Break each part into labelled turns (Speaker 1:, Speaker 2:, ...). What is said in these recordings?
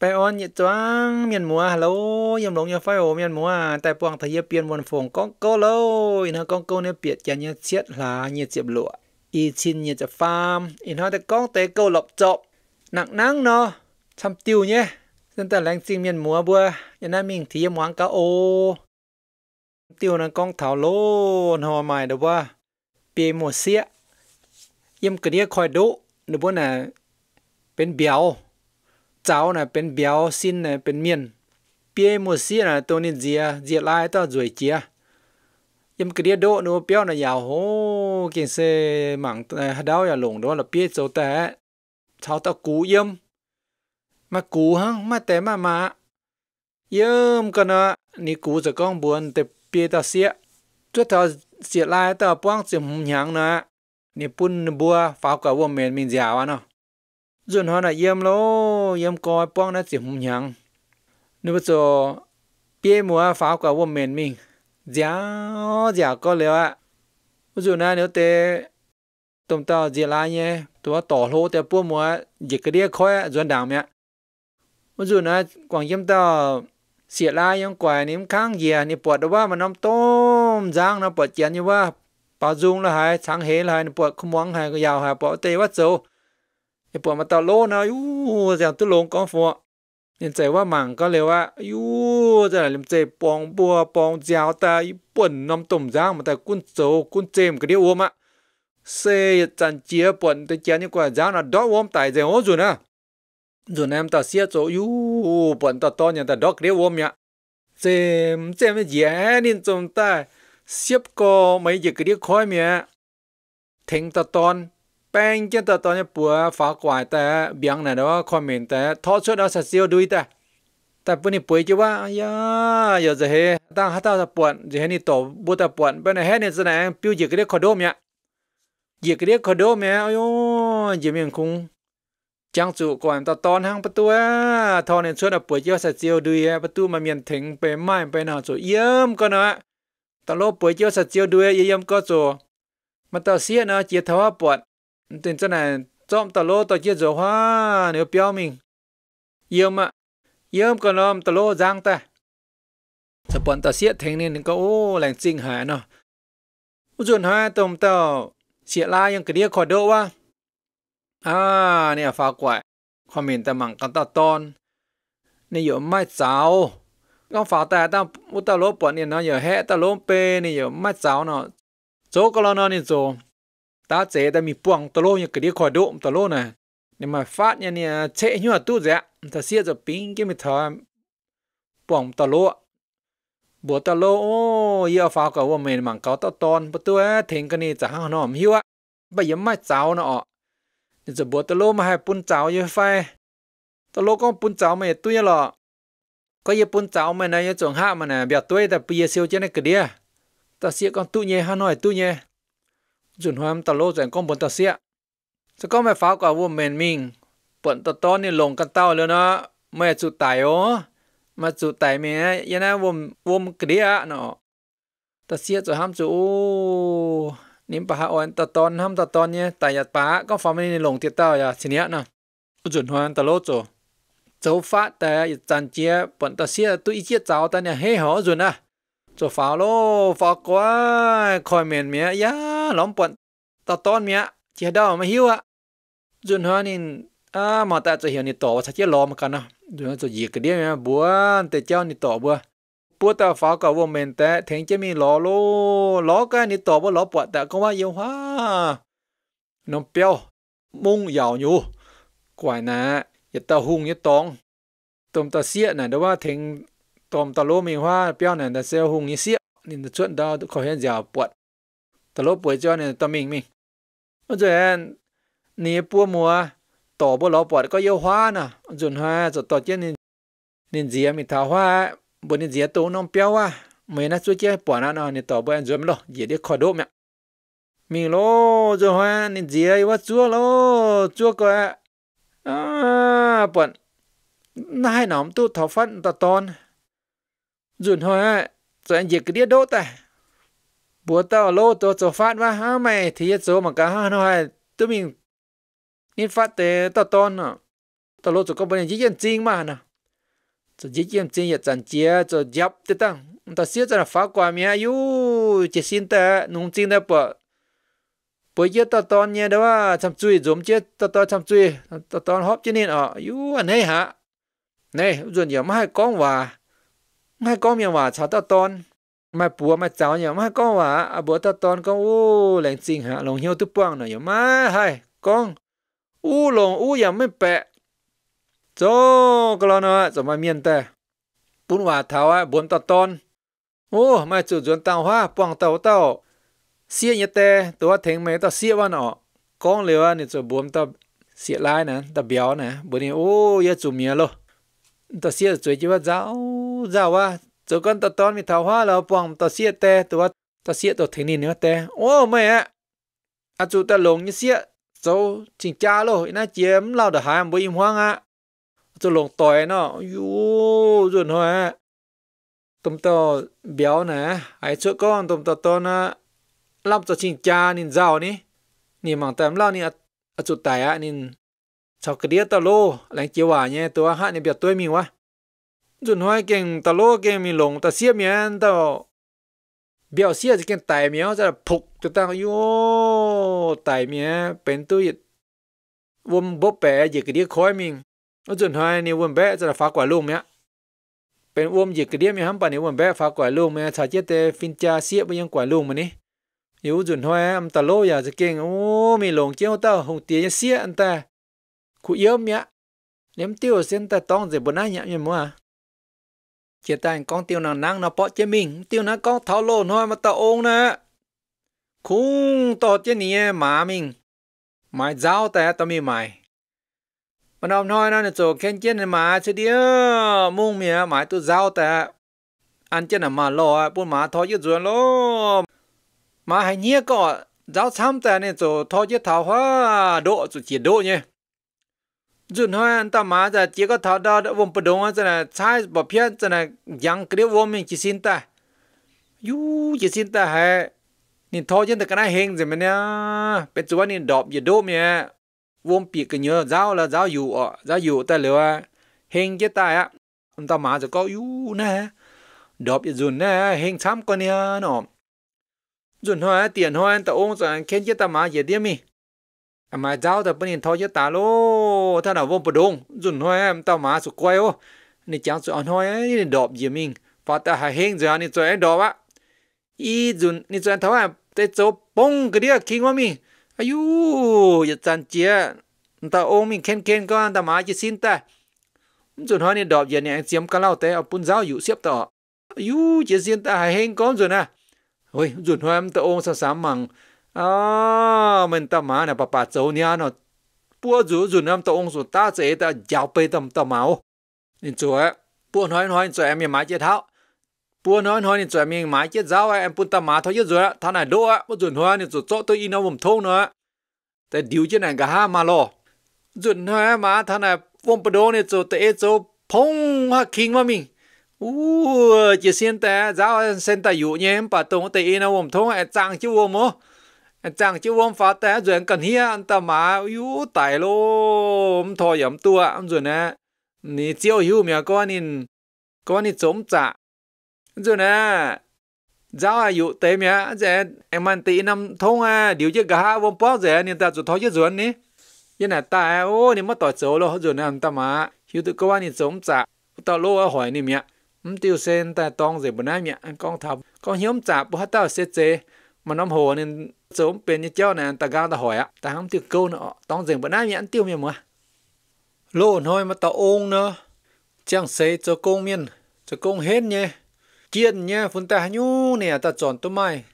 Speaker 1: ไปออนยีจวงเมียนมัวฮัลโหลยำหลงยำไฟโอเมียนมัวแต่ปวงทะเยเปลี่ยนวนฝงก้องโกโลยนะก้องโกเนี่ยเปียดจัเนี่ยเชียดหลาเนี่ยเจ็บหลวอีชินเนี่ยจะฟาร์มอินฮยแต่ก้องเตะโกหลบจบหนักนั่งเนาะทำติวเนี่ยตั้งแต่แรงจริงเมียนมัวบัวยันน่ามิงทียำหวังกาโอติวนะก้องเถาโลนหใหม่เดี๋ยวว่าเปียหมดเสียยำกระเดียคอยดุเดี๋ยวว่าน่ะเป็นเบียวเจ้าน่ะเป็นเบียวซินน่ะเป็นเมียนเปียมัวซีน่ะตัวนี้เจียเจียลายต่อจวยเจียยมกระเดียโดนูเปียวน่ะยาวโหกินเซหมังดาวอย่าหลงโดนละเปียโจแต่ชาวตะกูเยี่ยมมากูฮังมาแต่มามาเยี่ยมกันนะนี่กูจะก้องบวนแต่เปียตาเสียจุดทอเสียลายต่อป้องเสียหยังนะนี่ปุ่นบัวฟ้ากับว่าเมนมินยาวอ่ะเนาะ dồn họ là yếm lô yếm coi bong nó chỉ hùng nhang, nếu bây giờ bia mùa pháo cả vô mền mình giá giá có liệu ạ bây giờ này nếu tê tôm tao dì la nhé tôi tỏ lô tê bua mua, dịch cái đĩa khói dồn đảng mẹ bây giờ này quảng yếm tao xịa la yếm quài nếm kháng dìa nếm bọt đó mà nắm tôm giang nó bọt chén như vậy bà dung là hai sáng hế là hai bọt không mong hai cái giàu hai bọt tế vắt dầu ไอ้ปวดมาต่อโลนะยูเสียตุ้ลงก้องฟัวเี็นใจว่ามังก็เลยว่ายูจะไหนลมใจปองบัวปองเจ้าตาญีปวดน้ำตุ่มจ้างมาแต่กุ้นโจกุ้นเจมก็เดียวมะเซจันเจียปวดนแต่เจียนี่กว่าจ้างนะดอกวอมตายใจโอ้จุนะจุนแอมต่อเสียโจยูปุ่นต่อต้นอย่างแต่ดอกเดียวมีะเจมเจมไม่ียนิ่งจมนตายเสียบก็ไม่หยุดก็เดียวคอยเมียเทงต่อตอนแป้งเจ้าตอนนี้ปวดฝากวายแต่เบียงไหนเนาะคอมเมนต์แต่ทอดชุดเอาสัตว์เซียวดวยแต่แต่ปุ่นนี่ป่วยจีว่าอยยาอย่าจะเฮตั้งฮัตตาปวดจะเฮนี่ตบอบุตรปวดเป็นอไแฮนี่แสดงปิ้วหยิกเรียกคอโดมเนี่ยหยิกเรียกคอโดมเนี่ยอ้ยยิมยังคงจังจู่ก่อนตอตอนห้างประตูทอนเนี่ยชุดเอาป่วยเจ่าสัตว์เซียวดวยประตูมาเมียนถึงไปไม่ไปหนาจูเยิ่มก็นะตลอดป่วยเจ่าสัตว์เซียวดวยเยิ่มก็จูมันต่อเสียนะเจียทว่าปวดตึงจะไหนจอมตะโลตะเจียจ้าเนี่เปียวมิงเยี่ยมอ่ะเยีมก็นอมตะโลจังแต่สปอนตะเสียเทงนี่ก็โอ้แหล่งจริงหาเนาะอุจุนฮะตมเต่าเสียลายังกระเดียขอเดอว่าอ่าเนี่ยฟ้ากว่าคอมเมนต์แต่มังกันตะตอนนี่อยู่ไม่เจ้าก็ฝาแต่ตั้งอุตะโลปอนเนี่ยเนาะอย่าแฮะตะโลเปนี่อยู่ไม่เจ้าเนาะโจก็ลอนนี่โจ ta chế ta mi buông tao lô như cái đi khỏi độ tao lô nè, nhưng mà phát nhà nè chế như là tu dễ ta xia cho pin cái mi thọ buông tao lô bữa tao lô ô yêu phá cả vô mình mảng cáo tao tôn bữa tôi thèn cái này chẳng nó hiu á bây giờ mai cháu nó giờ bữa tao lô mà hai bún cháu như phai tao lô con bún cháu mày tôi lọ có gì bún cháu mày này cho chuẩn hạ mà nè bẹt tôi ta bây giờ siêu chế này cái đi ta xia con tu nhé hà nội tu nhé จุนหวมตะโลจังก้มบนตะเสียจะก็แม่ฟ้ากว่าว่าเมนมิงปนตะต้อนนี่ลงกันเต้าแล้วนะแม่จุดไตโอมาจุดไตเมียยนนะวมวมกระเดียเนาะตะเสียจะห้ามจูนิมปะฮะอ่อนตะตอนห้ามตะตอนเนี่ยแต่ยัดป้าก็ฟ้าไม่ได้ลงเตี้ยเต้าอย่าทีเนี้ยนะจุนหวมตะโลจูเจ้าฟ้าแต่จันเจียปนตะเสียตุ้ยเจียเจ้าแต่เนี่ยเฮ้หอจุนนะจะฟ้าโลฟ้ากว่าคอยเมนเมียยาล้อมปวนต่อต้นเมียเจียดาวมาหิวอ่ะจุนฮานินอ่ามาแต่จะเหี่ยนี่ต่อว่าชัดเจนล้อมกันนะจุนจะหยีกระเดียวมบัวแต่เจ้านี่ต่อบัวปวดตาฟ้ากับวงเมนแต่ถทงจะมีล้อโลล้อกันนี่ต่อว่าล้อปวดแต่ก็ว่าเยี่ยวฮ่านมเปียวมุ่งยาวอยู่ กว่านะอย่าตาหุงอย่าตองตมตาเสียน่ะแต่ว่าถทงตอมตาโลมีว่าเปียวน่ะแต่เสียหุงนี่เสียนี่จะชวนดาวเขาเห็นยาวปวดตลบป่วยจ้อเนี่ยตมิงมิงอันเจนนี่ปัวมัวต่อบ่หลอปอดก็เยาว้าน่ะจนฮะจะต่อเจนี่นี่เสียมีทาว่าบ่นี่เสียตัวน้องเปียวว่าไม่น่าช่วยเจ้ปอดน่ะเนาะนี่ต่อบ่อันจนหรอเหยียดขอดมเนี่ยมิงโลจะฮะนี่เสียว่าจั่วโลจั่วก็อ่าปอดนายหนอมตู้ถอฟันตะตอนจนฮะจะเหยียดกระเดียโดแต่ bữa tao lô tôi cho phát mà ha mày thì số mà cả ha nó hay tụi mình nên phát tế tao tôn à tao lô cho có bên dĩ nhiên chính mà nè cho dĩ nhiên chính là chẳng chia cho giáp tế tăng ta xía cho là phá quả mía yu chỉ xin ta nung chính đấy bộ bởi giờ tao tôn nha đó à chăm chui giống chết tao tao chăm chui tao tôn hấp chứ nên à yu anh ấy hả này rồi giờ mà hay con hòa mà hay miệng hòa chào tao tôn mà bùa mà cháu nhỏ mà có hả à bùa con u lạnh chinh hả lòng hiếu tư băng này mà hay con u lòng u yếm mới bẹ cho cái lo nữa rồi mà miên tè bún hòa thảo á bốn ta toàn ô mà chủ tàu hoa băng tàu tàu xia nhật tè tôi thấy mấy tao xia vào nọ con liều anh cho bốn tao xia lại nè tao béo nè bữa nay ô giờ chủ mía luôn tao xia chủ chỉ vào giáo giáo à ตัวกันตัวตอนมีทว่าเราปองตัวเสียแต่ตัวตัวเสียตัวเทนินเนื้อแต่โอ้ไม่อะอาจูแต่หลงยี่เสียโซจิงจ้าโลน่าเจียมเราเดือดหายบุยมห้องอ่ะจูหลงต่อยเนาะยูจุนหัวตุ่มตัวเบี้ยวนะไอ้ชั่วก้อนตุ่มตัวตอนนะลำตัวจิงจ้านินเจ้านี่นี่มังแต่เรานี่อาจูแต่อะนินชาวกระเดียตะโลแหลงเจียวหวานเนี่ยตัวฮะเนี่ยเบียดตัวมีวะจนห้อยเก่งตะโลเก่งมีหลงตะเสียเมียนตะเบี้ยวเสียจะเก่งไตเมียวจะผุกจะตั้งโยไตเมียเป็นตัวยิดวมบบแปะเหยิยกเดียคอยมิงจนห้อยนี่วมแปะจะฟ้ากว่าลูกเมียเป็นวมเหยิยกเดียมีห้มปะนนี่วมแปะฟ้ากว่าลูกเมียชาเจเตฟินจาเสียไปยังกว่าลูกมันนี่อยู่จุนห้อยอันตะโลอยากจะเก่งโอ้มีหลงเจ้าเต้าหงเตียเสียอันแต่คุเยี่มเนียเลี้ยมเตี้ยวเส้นแต่ต้องเจ็บบนหน้าเนี้ยมัยง chia tay con tiêu nào năng nó bỏ chế mình tiêu nó con tháo lô nói mà ta ôn nè khung to chế nè mà mình mày giáo ta tao mi mày mà nó nói nó là chỗ khen chế này mà chứ đi mung mía mày tôi giáo ta ăn chế là mà lo buôn mà thôi chứ rồi lo mà hay nhía cọ giáo xăm ta nên chỗ thôi chứ thảo hoa độ chỗ chỉ độ nhé dùn hoa ta má chỉ có thọ đó đã vòng bờ đông giờ là sai bỏ phía giờ là giang cái vòng mình chỉ xin ta yu chỉ xin ta hệ nên thọ chân cái này heng gì mà nè bên chỗ này đọp gì đốm nhỉ vòng bị cái nhớ giáo là giáo dụ ọ giáo dụ ta lừa heng cái ta á ông ta má giờ có yu nè đọp gì dùn nè heng sắm con nè nó dùn hoa tiền hoa ta ôm giờ khen cái ta má gì đi mi mà giao tập bên thôi chứ ta lô ta nào vô bờ đông dùn hoa, em tao má sụt quay ô nè chẳng sụt hoa, ấy nè đọp gì mình và ta hà hên giờ nè cho em đọp á y dùn nè cho em thấu em tê chỗ bông cái đĩa kinh quá mình ayu giờ chăn chia ta ôm mình khen khen con ta má chỉ xin ta dùn hoa nè đọp gì nè anh chiếm cá lao tê ở bún giáo dụ xếp tỏ ayu chỉ xin ta hà hên con rồi nè à. ôi dùn thôi em ta ôm sao sáng mằng à mình ta mà nè bà bà cháu nhà nó bữa rủ rủ năm tao ông rủ ta chế ta giáo bê tầm tầm máu nên chúa bữa nói nói cho em mãi chết tháo bữa nói nói nên cho em mãi chết giáo em bún ta mà thôi chứ rồi thằng này đỗ bữa rủ hoa nên rủ chỗ tôi in nó vùng thâu nữa แต่ดิวจะไหนก็ห้ามาหรอจุดหามาท่านน่ะวงปโดเนี่ยโจเตโจพงฮะคิงมามิงอู้จะเสียนแต่เจ้าเซนตาอยู่เนี่ยปะตรงเตนะวงทงไอ้จังชิวโม chẳng chứ vong phá té rồi cần hia anh ta mà yu tài lô ông thò yếm tua ông rồi nè nì chiêu hưu mẹ con nhìn con nhìn chống trả rồi nè giáo à yu tế mẹ dễ em ăn tí năm thông à điều chứ gà vốn bó dễ anh ta rồi thò chứ rồi nè yên là ta ô nên mất tỏi số rồi nè anh ta mà hưu tụi con nhìn chống trả tao lô hỏi nè mẹ ông tiêu sen ta tông rồi bữa nay mẹ con thầm con hiếm trả bữa tao sẽ chế mà nó hồ nên sớm bên như treo này ta ga ta hỏi ạ ta không tiêu câu nữa tao dừng bữa nay nhãn tiêu miệng mà lô thôi mà tao ôn nữa chẳng xây cho công miên cho công hết nhé kiên nhé phun ta nhu nè ta chọn tôi mai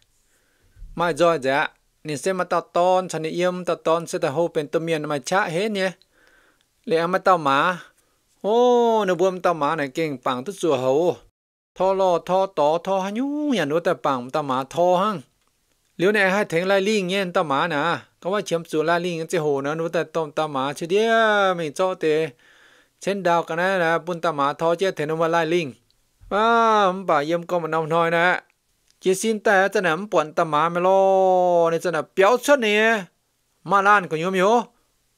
Speaker 1: mai rồi dạ nên xem mà tao tôn cho nên yếm tao tôn sẽ ta hô bên tôi miên mà chả hết nhé lẽ mà tao má ô nó buông tao má này kinh bằng tôi chùa hầu thò lò thò tò thò nhu nhà nó ta bằng tao má thò hăng เลี้ยวในให้ถึงไรลิงเงี้ยนตาหมานะ ก็ว่าเชื่อมสู่ไรลิงจะโหนะนู้นแต่ต้มตาหมาเชื่อไม่เจาะเตะเช่นดาวกันนะนะปุ่นตาหมาทอเจ้าถึงว่าไรลิงว้ามป่าเยี่ยมก็มันน้องน่อยนะเจี๊ยสินแต่จะหนำปวนตาหมาไม่รอนี่จะหนำเปียวชนเนี่ยมาล้านก็ยมโย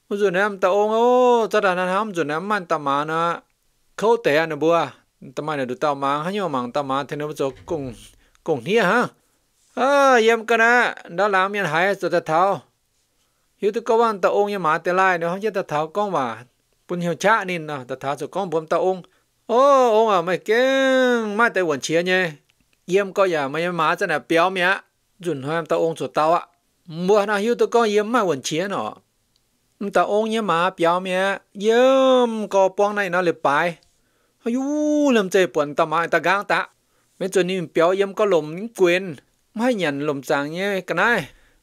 Speaker 1: มจุดนั้นตาองโอ้จะด่าน้น้ำจุดนั้นมันตาหมานะ เขาเตะเนี่ยบัวตาหมาเนี่ยดูตาหมาให้ยมมังตาหมาเทนุบจกุกงกุงเนี่ยฮะ ờ ah, yếm cái na đó làm yên hải sốt ta tháo hiểu tôi có văn ta ông như mà ta lại nó không cho ta tháo con mà bún hiểu cha nín nó ta tháo cho con bấm ta ông ô oh, ông à mày kén mai tới quần chia nhé yếm coi nhà mày má cho này béo mía dùn hoa ta ông sốt tao ạ mua nào hiểu tôi có yếm mai quần chia nó ta ông như mà béo mía yếm có bong này nó liệp bài ayu làm chơi bẩn ta mà ta gang ta mấy chuyện nín béo yếm có lùm quen ไม่ยันลมจางเนี่ยกันไง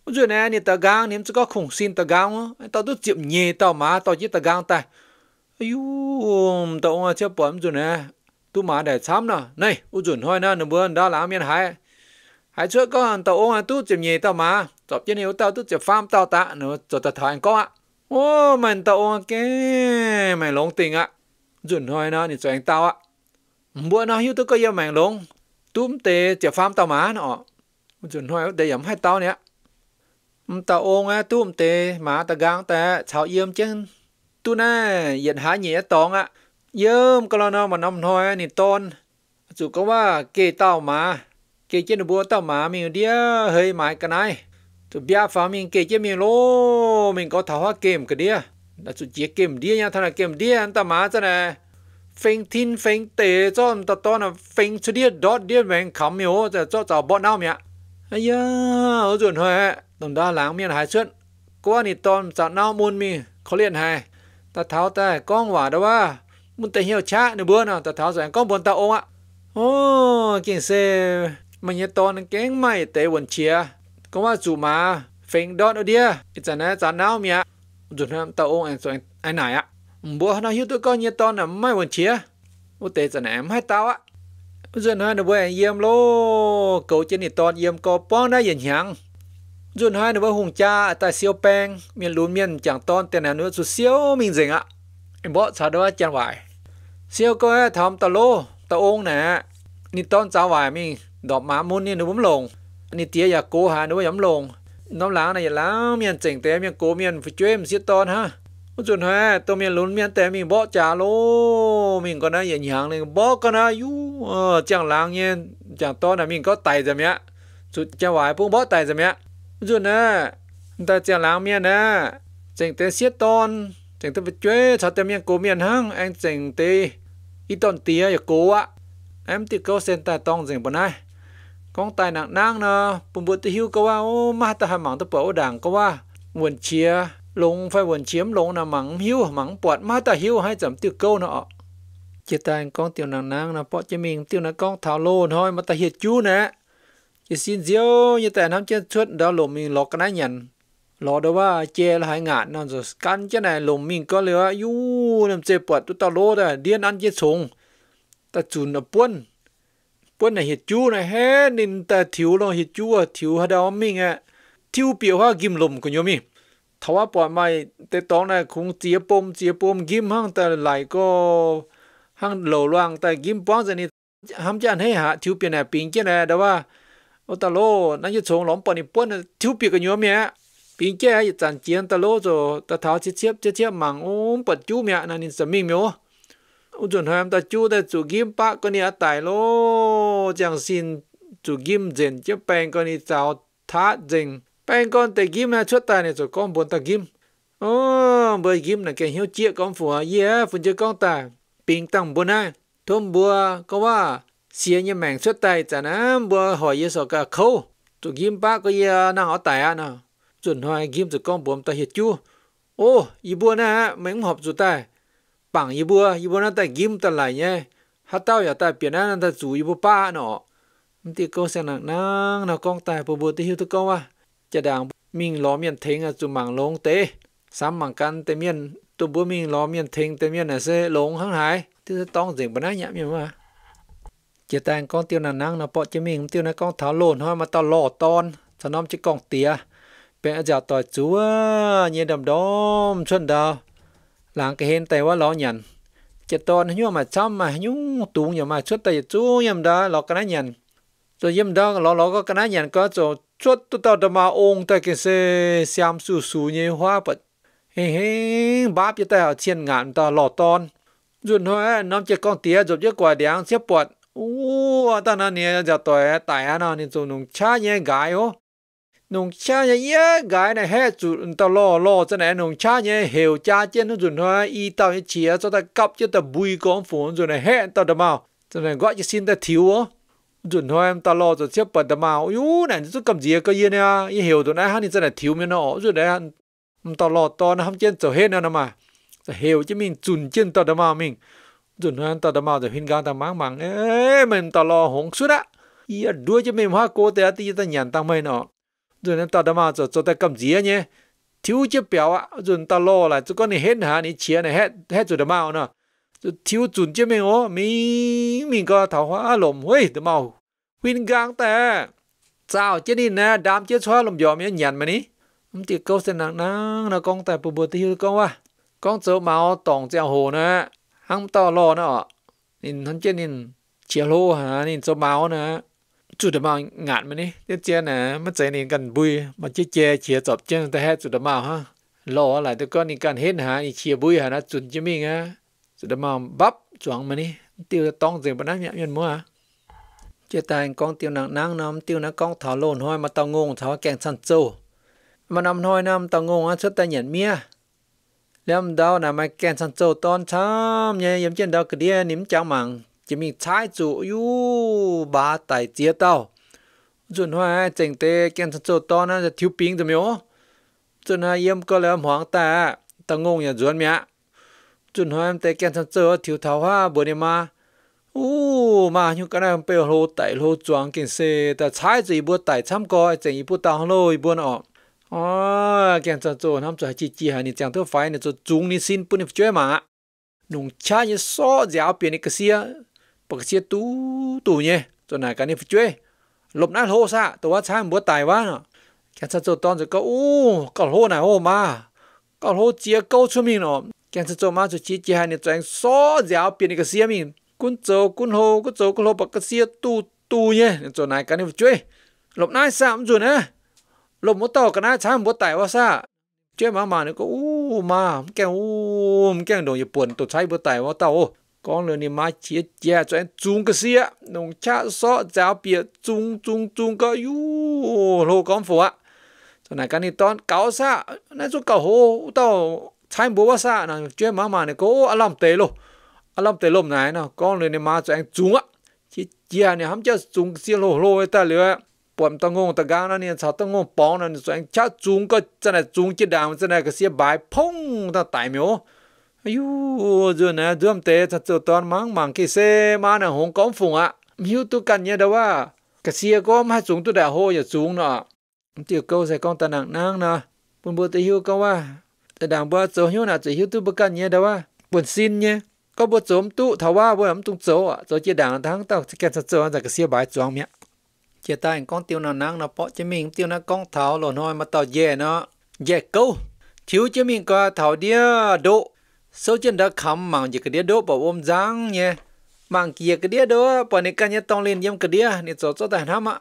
Speaker 1: อุจเนี่ยนี่ตะกางเนี่ยจะก็คงซินตะกางตอตุจิบเย่ตอมาตอจิตะกางตายอายุตองเชื่อปอมจุเนี่ยตุมาได้ช้ำนะนี่อุจุนห้อยนะหนึ่งเบือนดาหลามยันหายหายเชื่อก็ตองตุจิบเย่ตอมาจบเจนิวตอตุจิบฟาร์มตอตะเนาะจดตะทานก็อ่ะโอ้มันตองแกไม่หลงติงอ่ะจุนห้อยนะนี่จวงตาอ่ะบัวนะฮิวตุก็ยังแมงหลงตุ้มเตะเจ็บฟาร์มตอมาเนาะมันจนห้อยได้ยําให้เต้าเนี่ยมันตาโองอ่ะตุ้มเตมาตะกางแต่ชาวเยี่ยมเจ้นตู้น่ะเหยียดหาเหยียตองอ่ะ เยี่ยมก็แล้วเนาะมันน้ำน้อยนี่ต้นจุก็ว่าเกเต้ามาเกเจนบัวเต้ามามีเดียเฮ้ยหมายกันไหนจุบียฟ้ามีเกเจมีโลมีก็ถาว่าเกมกันเดียแล้วจุเจียเกมเดียยังทันเกมเดียอันตามาจะไหนเฟงทินเฟงเตจอมตะตอนอ่ะเฟงชุดเดียดอทเดียแมงขำมิโอจะจ้าจ่าบ่อน้าเนี่ย ai ya ở chuẩn hoài, tổng đa láng miên hài xuất có anh tôn sợ nao muôn mi khó liền hài ta tháo ta con hỏa đâu ba muốn tay hiểu cha nửa bữa nào ta tháo rồi con buồn ta ôm ạ ô kiện xe mình nhớ tôn kén mày tế buồn chia có mà chủ mà phèn đón ở đây. ít nữa sợ nao mi ạ chuẩn hoài ta ôm anh rồi anh này ạ bữa nào hiểu tụi con nhớ tôn là mày buồn chia ô tế này em hay tao ạ dân hai nữa về yếm lô cậu trên này toàn yếm có bón đã yên nhàng dân hai nữa về hùng cha tại siêu beng miền lún miền chẳng toàn tiền nào nữa rụt siêu mình dình ạ em bỏ sao đó chẳng vải siêu có thầm tao lô tao ông nè ni toàn cháu vải mình đọc má môn nên nó bấm lồng ni tía ya cô hà nó bấm lồng nó láng này láng miền chỉnh té miền cố miền phải chơi em siết toàn ha chuẩn ha tôi miền lún miền tè mình bỏ trả lô mình còn nói nhàng lên bỏ con nói yu ờ chẳng lang nhiên chẳng to là mình có tài rồi mẹ chút hoài cũng bỏ tài rồi mẹ chuẩn ta chẳng lang miền nè à. chẳng tới xiết ton chẳng tới vật chơi sao tới miền hăng anh chẳng tới ít ton tía giờ cố á em tiếc câu sen ta tông chẳng bữa nay con tài nặng nang nè bùn bùn tới hiu câu á ta hàm mảng tới bỏ đảng câu á chia lông phải vẫn chiếm lông là mắng hiu mắng bọt mà hiu hay chấm tiêu câu nọ chỉ ta con tiêu nàng nàng là bỏ cho mình tiêu nàng con thảo lô thôi mà ta chú nè chỉ xin diêu như ta nắm chân suốt đó lộ mình lọt cái này lọt đó ba che là hai ngạn nó rồi căn cái này lộ mình có lửa yu làm chế bọt tụi tao lô đó điên ăn chết sùng ta chùn nó buôn buôn này hiệt chú này hết nên ta thiếu nó hiệt chú à thiếu hả đó mình à thiếu biểu hoa kim lùm của nhóm ทว่าปอยไม่แต่ตอนนั้คงเจียปมเจียปมกิมห้างแต่ไหลก็ห้างโหลว่งแต่กิมป้องจะนี่ห้ามจันให้หาทิวเปียนปิงเจ้าแน่แต่ว่าโอตาโลนั่นจะชงหลอมปอนิป้วนทิวเปียกันยอวเมียปิงแก่จันเจียนตาโลโจตาเท้าเชียบเชียบมังออ้ปัดจูเมียนั่นนี่สมิงเมียวอุจนทามตาจูแต่จูกิมปะก็นี่อาตายโลจังสินจูกิมเจนเจ้าแปงก็นี่เจ้าท้าเจง bên con tay kim na chốt ta này rồi con buồn ta kim ô bởi kim là cái hiếu chia con phù ye phun chơi con ta bình tăng buồn na thôn bùa có ว่าเสียยังแม่งชดไตจานะบัวหอยยศกะเขาจุกิมป้าก็ยานางเอาแต่อ่ะนะจุนหอยกิมจุกองบวมตะเห็ดจูโอ้ยีบัวนะฮะแม่งหอบจุตาย ปังยีบัวยีบัวนั่นแต่กิมตะไหลเนี่ยฮัตเต้าอย่าตายเปลี่ยนนั่นแต่จูยีบัวป้าเนาะมันตีกองเสียงหนักนางนะกองตายปวดที่หิวตุกองว่าจะดังมิงล้อเมียนเทงจุมังลงเตซ้ำมังกันเตเมียนตัวบัวมิงล้อเมียนเทงเตเมียนน่ะเสลงหังหายที่ต้องเสียงปนะยะเมียนว่าจะแต่งกองเตียวนันนังนะปอจะมิงเตียวนะกองถาโลนห้อยมาตลอดตอนถนอมจะกองเตียเป็นอาจารย์ต่อจัวเย็นดำดอมชนดาวหลังก็เห็นแต่ว่าล้อหยันจะตอนยุ่มาช้ำมายุ่งตุงอย่ามาชุดแต่จู่ยำดาหลอกกันนั่นยันตัวยำดาหลอกหลอกก็กันนั่นยันก็จะ chuột tụ tao đâm mà ông tại cái xe xem su su như hoa bật he he, bắp cho tao chiên ngạn tao lò ton rồi nói nó chỉ con tía rồi chứ quả đéo xếp bọt ô tao nói nè giờ tuổi tại nói nên rồi nông cha nhé gái ô nông cha nhé yé gái này hết rồi tao lò lò cho này nông cha nhé hiểu cha chết nó rồi nói y tao nhé chia cho tao cặp cho tao bùi con phun rồi này hết tao đâm mà cho nên gọi cho xin tao thiếu ô 准 thôi em ta lo rồi xếp bật tao mau yu này chứ cầm gì cơ yên nha y hiểu rồi nãy hắn thì là thiếu miếng nó rồi đấy hắn ta lo to nó không chen trở hết nữa mà hiểu chứ mình chuẩn chen tao tao mau mình chuẩn hơn tao tao mau rồi hình gang tao mang mang ê ta lo hổng suốt á y đuôi cho mình hoa cô té thì ta nhàn tăng mày nó rồi nên tao tao mau rồi cho tao cầm gì nhé thiếu chứ béo á rồi ta lo là chứ con này hết hả này chia này hết hết rồi tao mau nữa thiếu chuẩn chứ mình ô mình mình có thảo hóa lồm huy tớ gang tè sao chứ đi nè đám chứ xóa lồm giò mình nhận mà ní không câu sen nặng nắng nó con tè bù bù tớ con à con chỗ máu tổng treo hồ nè hăng to lo nó nên hắn chứ nên chia lô hả nên chỗ máu nè chủ đề mà ngạn mà ní tiết chia nè mất chạy nên cần bùi mà chứ chia chia chọp chứ ta hết chủ đề mà ha lo lại tớ con nên cần hết hả chia bùi hả nó chuẩn chứ mình á sự đâm mong bắp chuẩn mà đi tiêu tông gì bữa nãy nhẹ nhàng mua à chia tay con tiêu nặng nang nằm tiêu nắng con thảo lồn hoi mà tao ngung thảo kẹn săn châu mà nằm hoi nằm tao ngung ăn xuất tay nhận mía lâm đau nằm mà kẹn săn châu tôn chăm nhẹ yếm trên đau cái đĩa nếm cháo mặn chỉ mình trái chủ yu ba tài chia tao chuẩn hoa chỉnh tê kẹn săn châu tôn á thiếu pin rồi miếu chuẩn hoa yếm có lẽ hoàng ta tao ngung nhà chuẩn miệng chuẩn hoa em tay kèn thằng chờ thiếu tháo hoa bữa đi mà ô mà nhưng cái này em bèo lô tại lô choáng kiện xe ta trái gì bữa tại chăm coi chẳng ý bữa lô, lôi bữa nọ à kèn thằng chờ năm chờ chỉ chỉ hà ni chẳng thưa phải ni chú chúng ni xin bữa ni chơi mà nung cha như so giáo biển ni cái xe bậc xe tú tù nhé cho này cái ni chơi lộp nát hô xa tôi quá trái bữa tài quá nọ kèn thằng chờ toàn rồi có ô cậu hô này hô mà cậu hô chia câu cho mình nọ keng cho ma cho chi chi hai ni trang so giáo pin cái xiêm mình kun cho kun hồ kun cho kun hồ bạc cái xiêm tu tu nhé cho này cái này chơi lộc nai sạm rồi nè lộc một tàu cái nai chăm một tài quá xa chơi mà mà nó có u mà keng u keng đồ gì buồn tụt chạy một tài quá con lừa này mà chia chia cho chung cái xiêm nông cha so giáo biệt chung chung chung cái u hồ con phụ ạ cho này cái này tón cáo xa nãy cho cầu hồ tàu time bố sa nàng chơi má mà này cố alam tê lô làm tê lôm này nó con này má cho anh chúng á chỉ chia này hắm cho chúng xiên lô lô ta lừa bọn tao ngông tao gan này sao tao ngông bóng này cho anh chắc chúng có chân này chúng chỉ đàm chân này cái xe bài phong ta tại miếu ayu giờ này đương tê thật sự toàn mang mang cái xe má này hồng cõng phùng á miếu tôi cần nhớ đâu á, cái xe có mà chúng tôi đã hô giờ chúng nọ tiêu câu sẽ con ta nặng nang nè buồn buồn tới hiểu câu à แต่ดังบ่โซฮิวน่ะจะฮิวตุบกันเนี่ยดาว่าปนซินเนี่ยก็บ่โจมตุทว่าบ่อําตุงโจอ่ะโจเจดังทั้งตอกแกนโจอันจากเสียบายจวงเมียเจตาอันกองติวนานังนะเปาะจะมิงติวนะกองเท้าหล่นหอยมาต่อแย่เนาะแย่เก้าชิวจะมิงก็เท้าเดียโดโซเจนดาคํามังจะกะเดียโดบ่อมจังเนี่ยมังเกียกะเดียโดปอนี่กันเนี่ยต้องเล่นเยี่ยมกะเดียนี่โจโจแต่ทําอ่ะ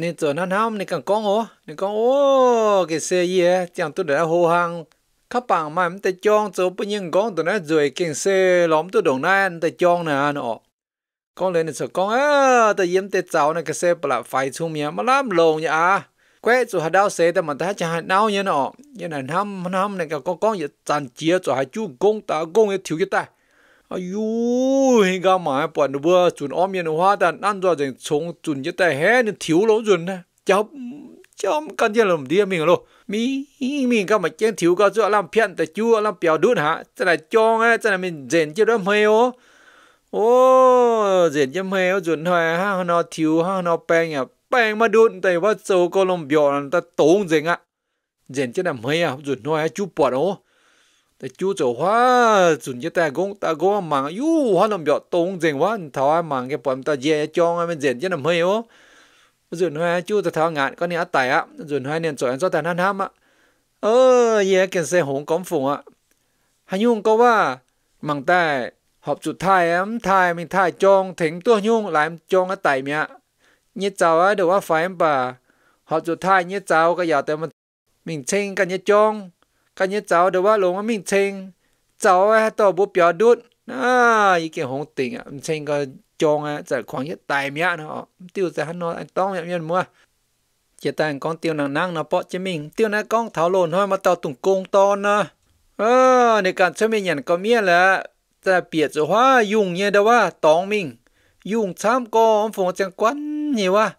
Speaker 1: นี่ตัวนั้นทำนี่กังกองโอนี่กังโอ้กิเสียเย่จังตัวเดียวโหหังข้าปังมันแต่จองเจอปยังกองตัวนั้นรวยเก่งเซ่ล้อมตัวดงนั้นแต่จองนะเนาะกองเลยนี่สกองเออแต่ยิ้มแต่เจ้านะก็เซ่ปละไฟชุ่มเมียมาล้ำลงอย่าแควสุหาดาวเซ่แต่มันถ้าจะหาเนาเนี่ยเนาะยันนั้นทำมันทำเนี่ยก็กองอย่าจันเจียจะหาจู่กงตากงอย่าถิวกี่ตาอายุเฮงกาหมายปวดเบื่อจุนอ้อมยันหัวแต่นั่นจะจึงชงจุนยี่แต่แห่เนี่ยถิวล้มจุนนะจับ chom con dia làm dia mình lo mi mi ka ma chen thiu ka zo lam phian ta chu lam piao dun ha ta la chong a ta mình zen cho đó mê ô ô cho chứ mê ô chuẩn hoa ha nó thiếu ha nó bèn à bang mà tại tại ว่า số có làm biểu ta tốn zen á zen cho làm mê à chuẩn hoa chú bỏ ô ta chú cho hoa chuẩn cho ta gong ta gong mang u, ha làm biểu tốn zen quá thao mang cái bọn ta dè cho a mình zen cho làm mê ô ุ่还เ在อ眼，个่阿大啊，准还连做人ก但他他嘛，่也跟些红讲ุ่งก็ว่ามังใต้หอบจุดไทยอ่ะไทยมีไทยจองถึงตัวยุ่งหลายจองอ่ะไต่เมียเนี่ยเจ้าเดี๋ยวว่าไฟมันป่าหอบจุดไทยเนี่ยเจ้าก็อยากแต่มันมิงเชงกันเนี่ยจองกันเนี่ยเจ้าเดี๋ยวว่าลงามิงเชงเจ้าอ้ตัวบุปผาดุดอ่าอีกเกี่ยงหงติงอ่ะมิงเชงก็ chong giải khoáng hiện tại mía nó tiêu giải hắn nó anh tông mẹ miền mua chỉ tại con tiêu nàng năng nó bỏ cho mình tiêu này con thảo lồn thôi mà tao tụng công to nè ờ để cả cho mình nhận có mía là ta biệt rồi hoa dùng như đâu wa tòng mình dùng tham co ông phùng chẳng quan nhiều quá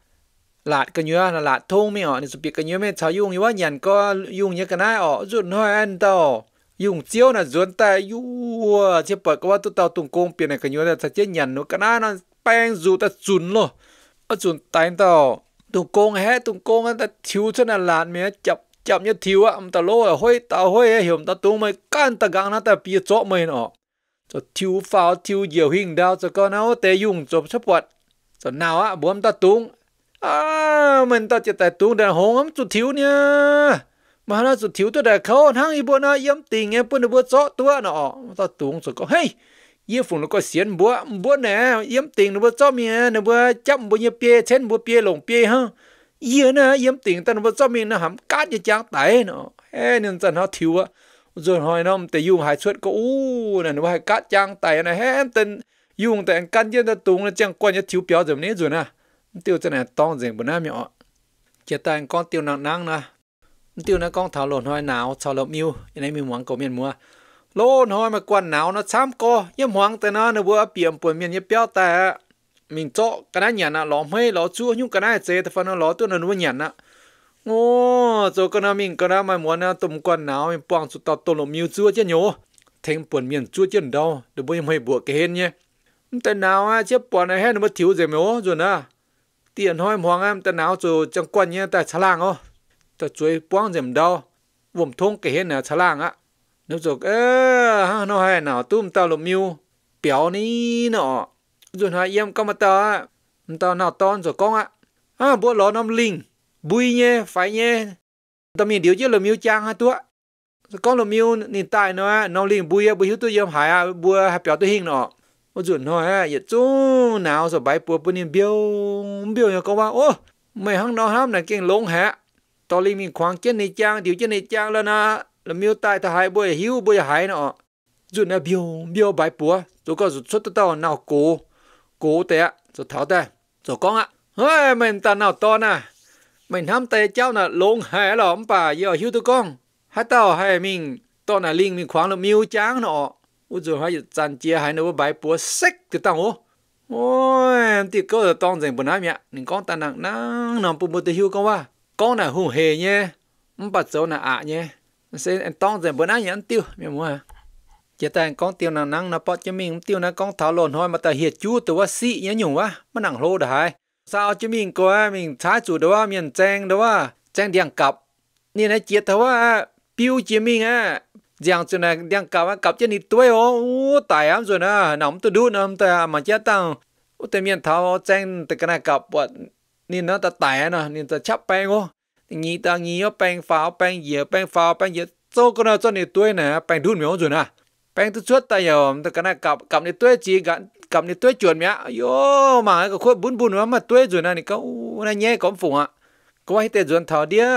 Speaker 1: lạt cái nhớ là lạt thôn mi ở nên sự biệt cái nhớ mi chào dùng như quá nhận có dùng như cái này ở rụt hơi anh tao dùng chiếu là dọn ta yu chứ bởi các bạn tụi tao tung công việc này cái nhớ là thật chết nhận nó cái nào nó bang dù ta chun lo ở chun tay tao tung công hết tung công ta thiếu cho nên là mẹ chập chập như thiếu á ông ta lo ở hôi tao hôi hiểu ta tung mày can ta gang nó ta bia chỗ mày nọ, cho thiếu pháo thiếu nhiều hình đao cho con nó tê dùng cho chấp quật cho nào á bố ông ta tung à mình ta chỉ tại tung đàn hồng ông chút thiếu nha mà nó sụt thiếu tôi đã khâu hang y bữa na yếm tình em bữa bữa chó tua nọ ta tuồng rồi có hey yếm phùng nó có xiên bữa bữa nè yếm tình nó bữa cho mía nó bữa chậm bữa như pia, chén bữa pia lồng pia ha yếm nè yếm tình ta nó bữa cho mía nó hầm cát như chang tải nó, he nên dân nó thiếu á rồi hỏi nó mà dùng hải suất có u nè nó hải cát chang tải này he tên dùng tại căn dân ta tuồng nó chẳng quan như thiếu pia rồi nè rồi nè tiêu cho này tông gì bữa na mẹ chia tay con tiêu nặng nặng nè tiêu nó con thảo luận hơi nào thảo luận yêu anh em mình muốn cầu miền mua lô nói mà quan nào nó chăm co yếm hoàng tên nó nó vừa biển buồn miền yếm béo ta mình cho cái này nhận à lọ mây lọ chua nhưng cái này chế thì phần nó lọ tôi nó nuôi nhận à ô rồi cái này mình cái này mà muốn nó tụm quan nào mình bằng chút tao tụm miêu chua chứ nhớ thêm buồn miền chua chứ đâu được bây mày bùa cái hen nhé tên nào á chiếc buồn này hết nó mất thiếu gì mà ô rồi nè tiền hoi hoàng em tên nào rồi chẳng quan nhé tại xà lang ô cho chuối buông dèm đau vùng thôn kể hết là xà lang á nếu rồi ơ nó hay nào tụm tao lùm miu béo ní nọ rồi hai em có mặt tao á tao nào ton rồi con á à bữa lò năm linh bùi nhé phải nhé tao mình điều chứ lùm miu trang ha tuá con lùm miu nhìn tại nó á năm linh bùi á bùi hữu tôi yếm hải á bùa hai béo tôi hình nọ ô rồi nói á giờ dạ chú nào rồi bài bùa bùi nhìn biêu biêu nhà con ba ô mày hăng nó ham này kinh lông hả ตอลิมีควางเจนในจางเดี๋ยวเจนในจางแล้วนะแล้วมิวตายถ้าหายบ่อยหิวบ่อยหายเนาะจุดนะเบียวเบียวใบปัวตัวก็สุดสุดต่อหนาวโกโกแต่สุดเท้าแต่สุดก้องอ่ะเฮ้ยมันตาหนาวตอนน่ะมันทำแต่เจ้าน่ะลงหายหรอมป่าเยอะหิวตัวก้องฮัตเต้าให้มิงตอนน่ะลิงมีควางแล้วมิวจางเนาะอุจให้จันเจียหายเนาะใบปัวเซ็กติดตั้งโอ้โอ้ยที่ก็ต้องใจบนน้ำเนี่ยหนึ่งก้องตาหนักนั่งนอนปุ่มบนตะหิวก็ว่า con là hùng hề nhé ông bà cháu là ạ nhé sẽ anh tông dần bữa nay nhắn tiêu mẹ mua à chỉ tại con tiêu nào năng nó bọt cho mình tiêu nó con thảo luận thôi mà ta hiệt chú từ qua xị nhá nhung quá mà nặng lô đã hai sao cho mình coi mình thái chủ đó qua miền trang đó à? trang điang cặp nên là chỉ thấu piu chỉ mình à giang cho này điang cặp à cặp cho nít tuổi ô tài ám rồi nè nóng tôi đun âm ta mà chết tao ô tại thảo trang từ cái này nên nó ta tẻ nè nên ta chấp bang ô ta nhị ở bang pháo bang dĩa bang pháo bang dĩa số con nào cho nên tôi nè bang đun miếng rồi nè bang tôi suốt tay ta cái này cặp cặp này tôi chỉ gắn cặp này tôi chuột mía yo mà cái khối bún bún mà tôi rồi nè thì có này có phụng ạ có ai tên rồi thảo đĩa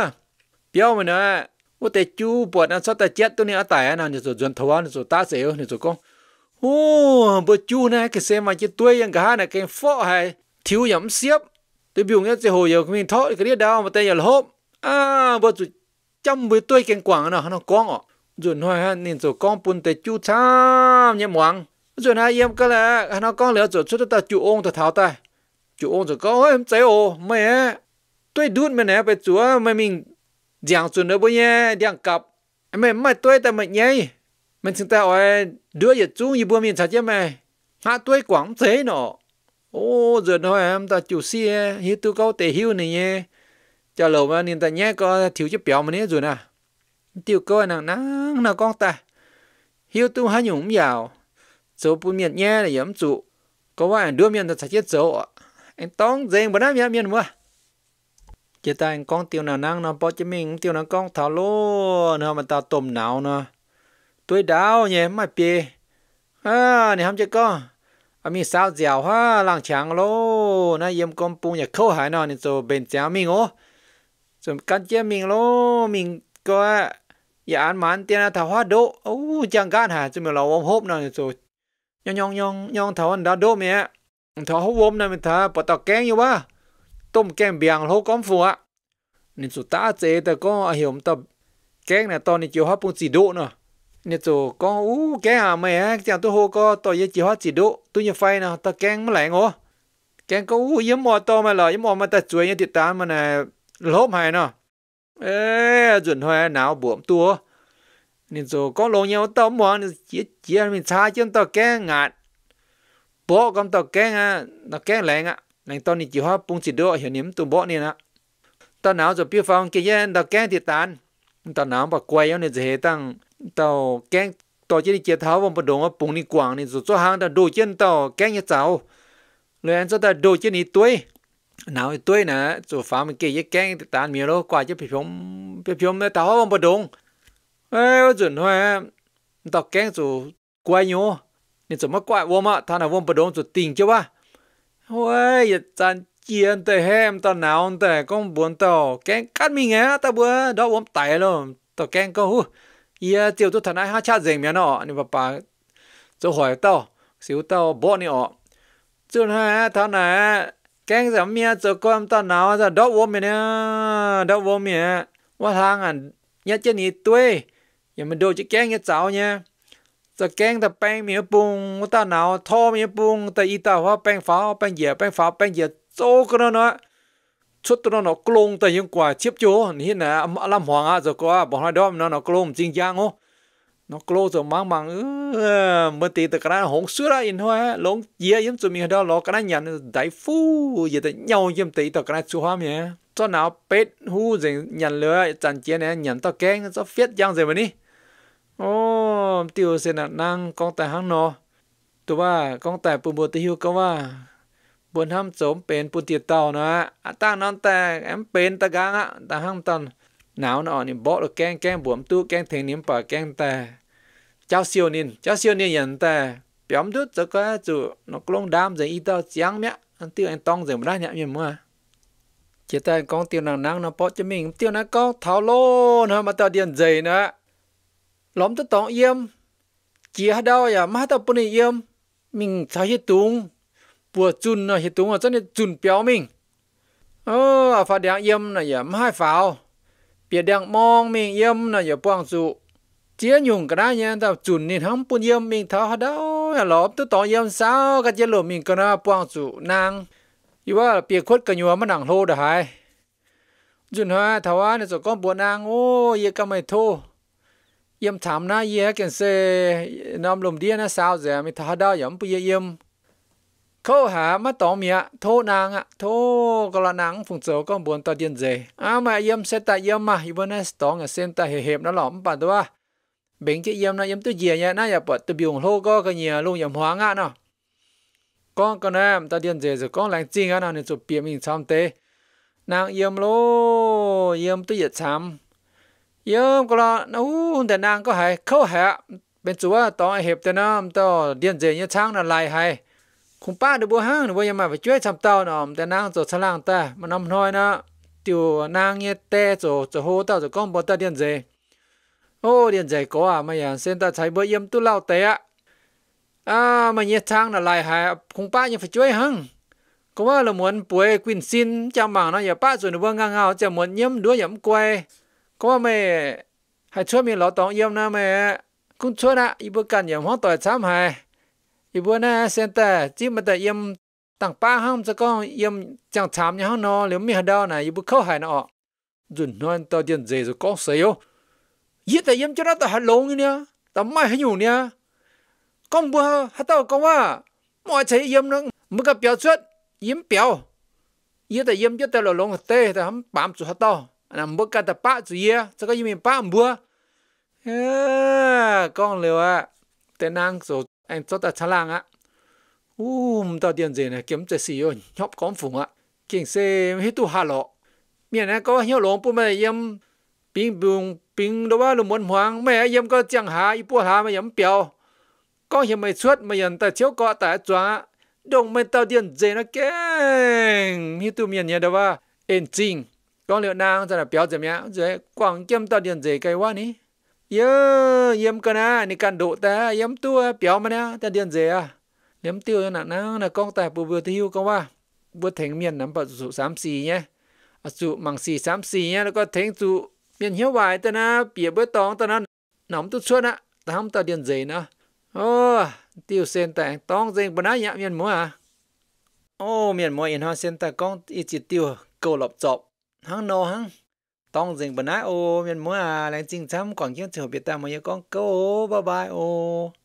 Speaker 1: béo mà nè ô tê chú bột ăn sao ta chết tôi nè ở tại nè rồi rồi thảo ăn rồi ta sẽ rồi rồi con ô bữa chú nè cái xe mà chỉ tôi cả nè cái phó hay thiếu nhắm xiếp tôi biểu nghe thì hồi giờ mình thọ cái đĩa đau mà tay giờ hộp à bớt rồi chăm với tôi kèn quảng nó nó con ọ rồi nói ha nên rồi con bún tay chú chăm nhé mỏng rồi hai em cái là nó con lỡ rồi xuất ta chủ ông ta tháo tay chủ ông rồi có em chạy ô mẹ tôi đút mày nè về chúa mày mình giảng chuyện nữa bây nhé giảng cặp mày mày tôi ta mày nhảy mình chúng ta ở đưa giờ chú như bữa mình chặt chứ mày hạ tôi quảng thế nọ ô giờ nói em ta chủ xe hi tu câu tề hiu này nhé cho lâu mà nên ta nhé có thiếu chút béo mà nè rồi nè tiêu câu nàng nắng nào con ta hiu tu hai nhũng giàu số bu miệt nhé là yếm trụ đưa miền ta sẽ chết số anh tông dèn bữa nay miền mua chỉ ta anh con tiêu nào năng nó bỏ cho mình tiêu nào con thảo lô nó mà tao tôm não nó tôi đau nhé mà pì à này không chơi con à mi sao giàu ha làng chẳng lô na yếm con bung nhà khâu hải nó nên rồi bên chéo mình ô rồi căn chế mình lô mình có giờ ăn mán tiền là thảo hoa đỗ ô chẳng gan hả rồi mình lo ôm hốp nó nên nhong nhong nhong nhong thảo ăn đã đỗ mẹ thảo hốp ôm này mình thà bỏ tàu tôm kén biàng hố con phù ạ nên rồi chế ta có à hiểu tập kén này to nên chiều hấp bung chỉ đỗ nữa nè chỗ con ú cái à mày á chẳng tôi hô có tôi với chị hóa chỉ độ tôi như phai nào ta keng mới lại ngó keng có ú yếm mò to mà lỡ yếm mò mà ta chuối như thịt tán mà này lốp hay nó ê chuẩn hoa nào buộm tua nên chỗ con lô nhau tao mò nè chỉ chỉ mình xa chứ tao keng ngạt bỏ con tao keng á, nó keng lẹn à nên tao nè chị hóa bung chỉ độ hiểu niệm tụi bỏ nè nè tao nào rồi biết phong kia tao keng thịt tán tao nào bà quay nhau nè dễ tăng tàu cái tàu chỉ đi chia tháo vòng bờ đồng mà bùng đi quảng này rồi cho hàng đã đồ chân tàu cái nhà tàu rồi anh cho ta đồ chân đi tuổi nào tuổi nè rồi phá mình kia cái cái tàn miếng đó qua chứ phải phong, phải phong nó tàu vòng bờ đồ ấy rồi nói tàu cái rồi quay nhô nên rồi mất quay vòng mà thằng nào vòng bờ đồng rồi tình chứ ba ôi chân chiến tới hem tao nào tới con buồn tàu cái cắt mình á, tao bữa đó vòng tay luôn tao cái câu ia ờ, tiêu tu thần ai ha cha dành mẹ nó nên bà bà hỏi tao xíu tao bỏ nè ọ chứ ha thằng này kén giảm mía cho con tao nào ra đó vô mẹ nè đó vô mẹ ว่าทางอ่ะยัดเจนี่ตัวอย่ามาดูจะแกงยัดเจ้าเนี่ยจะแกงแต่แป้งมีปุงตาหนาวท่อมีปุงแต่อีตาว่าแป้งฟ้าแป้งเหยียแป้งฟ้าแป้งเหยียโจกันเนาะ chút nó nó clong tại những quả chiếp chỗ như là làm hoàng á rồi có bỏ hai đó nó nó clong chính giang ô nó clong rồi mang mang mới tí từ cái này hổng xưa ra in hoa lông dìa yếm tụi mình đó lo cái này nhận đại phu giờ tới nhau yếm tí từ cái này chú hoa mẹ cho nào pet hu gì nhận lừa chặn chia này nhận tao kén cho phết giang gì mà đi ô tiêu xin là năng con tài hắn nó tụi ba con tài bùn bùn tiêu có ba ปุ่นห้ามโสมเป็นปุ่นเตียเต่านะอาตานอนแต่แอมเป็นตะกางอ่ะตาห้ามตอนหนาวน่อนี่บอกแกงแกงบวมตู้แกงเทงนิ่มป่าแกงแต่เจ้าเซียวนินเจ้าเซียวนินยันแต่เปียมดุดจะก็จูนกลงดามจะอีเต่าเจียงเมียอันเตี้ยอันตองจะไม่ได้เนี่ยมีมั้งเจตายกองเตียวนางนางนะปอจะมิงเตียวนะกองเท้าโลนะมาตาเดียนใจนะล้อมตะตองเยี่ยมเจียดาวอย่ามาตะปุ่นเยี่ยมมิงสายตุง bùa chun nó hiện tung ở chân chun biểu mình ờ à phát đèn yếm là giờ hai pháo biệt đèn mong mình yếm là giờ quang trụ chia nhung cái đó nha tao chun nên không buồn yếm mình tháo hết đâu là lốp tôi tỏ yếm sao cái chế lộ mình cái nhua mà nàng nó quang trụ nàng yếm khâu hà mà tỏ mía thô nàng á, thô có là nàng phùng chỗ con buồn tao điên dề, à mà yếm sẽ tại yếm mà yếm này tỏ ngà xem ta hề hẹp nó lỏm bản đó bình chị yếm nó yếm tôi dìa nhá na yà bật tôi biểu lô có cái nhà luôn yếm hóa ngã nó con con em ta điên dề rồi con lành chinh á nào nên chụp bìa mình xong tê nàng yếm lô yếm tôi yết chăm yếm có là nấu แต่นางก็หายเข้าหาเป็นจัวตองเห็บแต่น้ำต่อเดียนเจยช้างนั่นลายหายงป้าเดบัวห้างหรือว่ายังมาไปช่วยทำเต้าหนอมแต่นางโจฉลางแต่มันนำน้อยนะติวนางเงี้ยแต่โจจะโหเต้าจะก้องบ่ตาเดียนเจโอ้เดียนเจก็อ่ะมาอย่างเส้นตาใช้เบอร์เยี่ยมตุเล่าแต่อ่ะอ่ามันเงี้ยทางน่ะลายหายคงป้ายังไปช่วยห้างก็ว่าละมวนป่วยกวินซินจำมังนะอย่าป้าส่วนว่างางาจะมวนเยี่ยมด้วยย่ำกวยก็ว่าไม่ให้ช่วยมีเราต้องเยี่ยมนะแม่คุณช่วยนะอีบกันอย่าห้องต่อยซ้ำหายอีบัวนะเซนแต่จิ้มมาแต่เยี่ยมต่างป้าห้องจะก็เยี่ยมจังถามยังห้องนอเหลือมีหดาวนะอีบัวเข้าหายนะอ๋อจุนนอนตอนเย็นเจจะก็เสียวยี่แต่เยี่ยมจะได้แต่ฮัลโหลเนี่ยแต่ไม่ให้อยู่เนี่ยก็บัวฮัตเต้าก็ว่าหมอใช้เยี่ยมนึงมันก็เปียวชุดยิ้มเปียวยี่แต่เยี่ยมจะแต่หลงเต้แต่ทำปามจุฮัตเต้าอันนั้นบุกการแต่ป้าจุเยี่ยจะก็ยิ้มป้าบัวเออกล้องเลยว่าแต่นางโส anh cho ta chăn lang á um ta điện gì này kiếm chơi xì nhóc con phùng á kiếm xe hết tu hà lọ miền này có hiệu lộn bùm mày yếm bình bùng bình đó ba lùm muốn hoang, mẹ yếm có chẳng hà y bùa hà mày yếm béo có hiểu mày suốt mày nhận ta chiếu cọ ta chóa đồng mày tao điện gì nó kẹn hết tu miền này đó ba anh chính con liệu nàng ra là béo gì mẹ rồi quảng kiếm tao điện gì cái quá ní yơ yếm cơ na ni can độ ta yếm tua béo mà nè ta điên dễ à yếm tiêu cho nặng nắng là con tài bù vừa thiêu con wa vừa thành miền nắm bật dụ sám xì nhé à dụ mằng xì sám xì nhé nó có thành dụ miền hiếu bài ta na bìa bữa tóng ta na nóng tu xuân á ta không ta điên dễ nữa ô tiêu sen ta, tóng dễ bữa nãy nhạ miền múa à ô múa yên hoa sen tại con ít chỉ tiêu cầu lọc hăng nô hăng Tong dình bần ái ô miền múa à lén chinh chăm còn kiến chiều biệt ta mà nhớ con câu bye bye ô